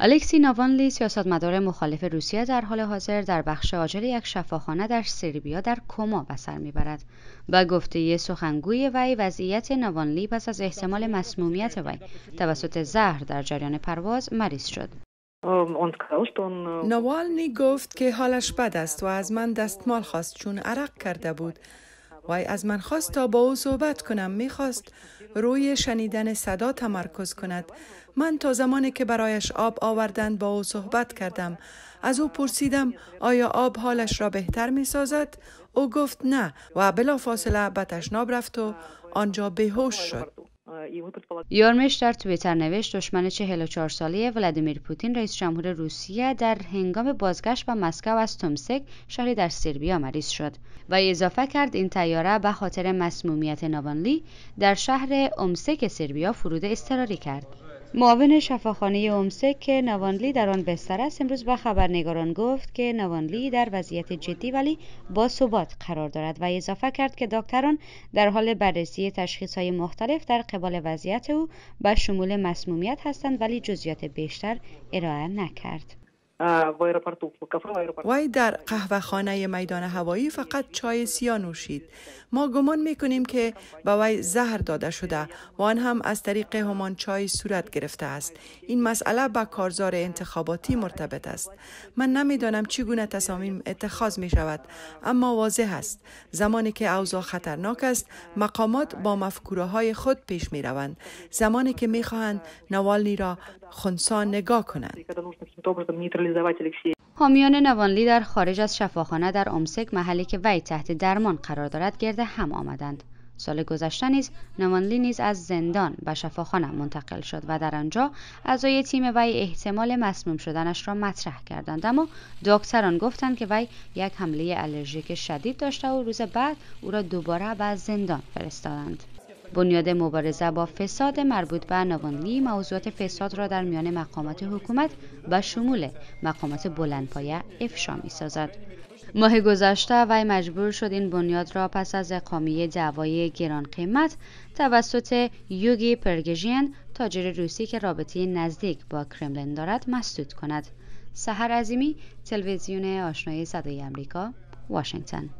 الکسی ناوانلی سیاستمدار مخالف روسیه در حال حاضر در بخش آجر یک شفاخانه در سربیا در کما به سر میبرد و گفته سخنگوی وی وضعیت ناوانلی پس از احتمال مسمومیت وی توسط زهر در جریان پرواز مریض شد ناوالنی گفت که حالش بد است و از من دستمال خواست چون عرق کرده بود وی از من خواست تا با او صحبت کنم میخواست روی شنیدن صدا تمرکز کند من تا زمانی که برایش آب آوردند با او صحبت کردم از او پرسیدم آیا آب حالش را بهتر می سازد؟ او گفت نه و بلا فاصله به تشناب رفت و آنجا بهوش شد یارمش در توییتر نوشت دشمن 44 ساله ولادیمیر پوتین رئیس جمهور روسیه در هنگام بازگشت به مسکو از تومسک شهری در سربیا مریض شد و اضافه کرد این تیاره به خاطر مسمومیت ناوانلی در شهر اومسک سربیا فرود اضطراری کرد معاون شفاخانه اومسک که نوانلی در آن بستر است امروز به خبرنگاران گفت که نوانلی در وضعیت جدی ولی با ثبات قرار دارد و اضافه کرد که دکتران در حال بررسی تشخیص های مختلف در قبال وضعیت او به شمول مسمومیت هستند ولی جزئیات بیشتر ارائه نکرد وای در قهوه خانه در میدان هوایی فقط چای سیاه نوشید. ما گمان می که به وی زهر داده شده و آن هم از طریق همان چای صورت گرفته است. این مسئله با کارزار انتخاباتی مرتبط است. من نمیدانم چگونه تصامیم اتخاذ می شود اما واضح است زمانی که اوضاع خطرناک است مقامات با مفکوره های خود پیش می روند. زمانی که می خواهند نوالنی را خونسان نگاه کنند. реализовать الکسی حامیان نوانلی در خارج از شفاخانه در امسک محلی که وی تحت درمان قرار دارد گرد هم آمدند سال گذشته نیز نوانلی نیز از زندان به شفاخانه منتقل شد و در آنجا اعضای تیم وی احتمال مسموم شدنش را مطرح کردند اما دکتران گفتند که وی یک حمله آلرژیک شدید داشته و روز بعد او را دوباره به زندان فرستادند بنیاد مبارزه با فساد مربوط به نوانلی موضوعات فساد را در میان مقامات حکومت و شمول مقامات بلندپایه افشا می سازد. ماه گذشته وی مجبور شد این بنیاد را پس از اقامه دعوای گران قیمت توسط یوگی پرگژین تاجر روسی که رابطه نزدیک با کرملین دارد مسدود کند. سحر عظیمی تلویزیون آشنای صدای آمریکا واشنگتن